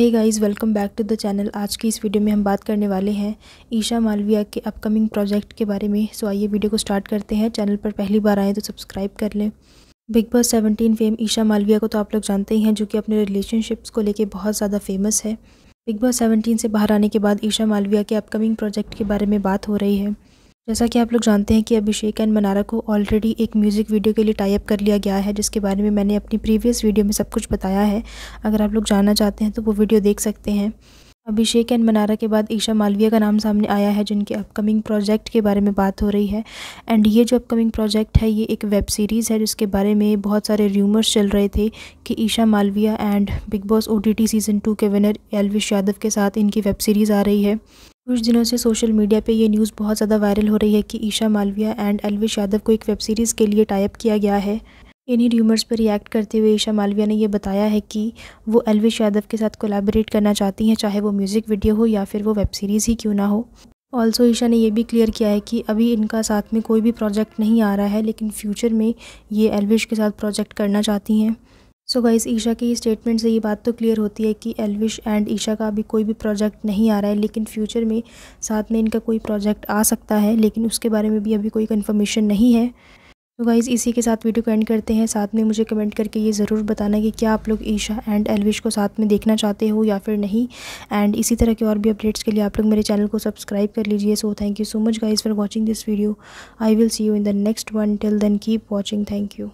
hey guys welcome back to the channel आज की इस वीडियो में हम बात करने वाले हैं ईशा मालविया के अपकमिंग प्रोजेक्ट के बारे में सो आइए वीडियो को स्टार्ट करते हैं चैनल पर पहली बार आएँ तो सब्सक्राइब कर लें Bigg Boss seventeen fame Isha Malviya को तो आप लोग जानते ही हैं जो कि अपने रिलेशनशिप्स को लेकर बहुत ज़्यादा फेमस है बिग बॉस सेवनटीन से बाहर आने के बाद ईशा मालविया के अपकमिंग प्रोजेक्ट के बारे में बात हो रही है जैसा कि आप लोग जानते हैं कि अभिषेक एंड मनारा को ऑलरेडी एक म्यूज़िक वीडियो के लिए टाइप कर लिया गया है जिसके बारे में मैंने अपनी प्रीवियस वीडियो में सब कुछ बताया है अगर आप लोग जानना चाहते हैं तो वो वीडियो देख सकते हैं अभिषेक एंड मनारा के बाद ईशा मालविया का नाम सामने आया है जिनके अपकमिंग प्रोजेक्ट के बारे में बात हो रही है एंड ये जो अपकमिंग प्रोजेक्ट है ये एक वेब सीरीज़ है जिसके बारे में बहुत सारे र्यूमर्स चल रहे थे कि Isha Malviya and Bigg Boss O season two के विनर एलविश यादव के साथ इनकी वेब सीरीज़ आ रही है कुछ दिनों से सोशल मीडिया पे ये न्यूज़ बहुत ज़्यादा वायरल हो रही है कि ईशा मालविया एंड अलविश यादव को एक वेब सीरीज़ के लिए टाइप किया गया है इन्हीं र्यूमर्स पर रिएक्ट करते हुए ईशा मालविया ने यह बताया है कि वो अलविश यादव के साथ कोलैबोरेट करना चाहती हैं चाहे वो म्यूज़िक वीडियो हो या फिर वो वेब सीरीज़ ही क्यों ना हो ऑल्सो ईशा ने यह भी क्लियर किया है कि अभी इनका साथ में कोई भी प्रोजेक्ट नहीं आ रहा है लेकिन फ्यूचर में ये एलविश के साथ प्रोजेक्ट करना चाहती हैं सो so गाइज़ ईशा की स्टेटमेंट से ये बात तो क्लियर होती है कि एलविश एंड ईशा का अभी कोई भी प्रोजेक्ट नहीं आ रहा है लेकिन फ्यूचर में साथ में इनका कोई प्रोजेक्ट आ सकता है लेकिन उसके बारे में भी अभी कोई कन्फर्मेशन नहीं है तो गाइज़ इसी के साथ वीडियो को एंड करते हैं साथ में मुझे कमेंट करके ये ज़रूर बताना कि क्या आप लोग ईशा एंड एलविश को साथ में देखना चाहते हो या फिर नहीं एंड इसी तरह के और भी अपडेट्स के लिए आप लोग मेरे चैनल को सब्सक्राइब कर लीजिए so thank you so much guys for watching this video I will see you in the next one till then keep watching thank you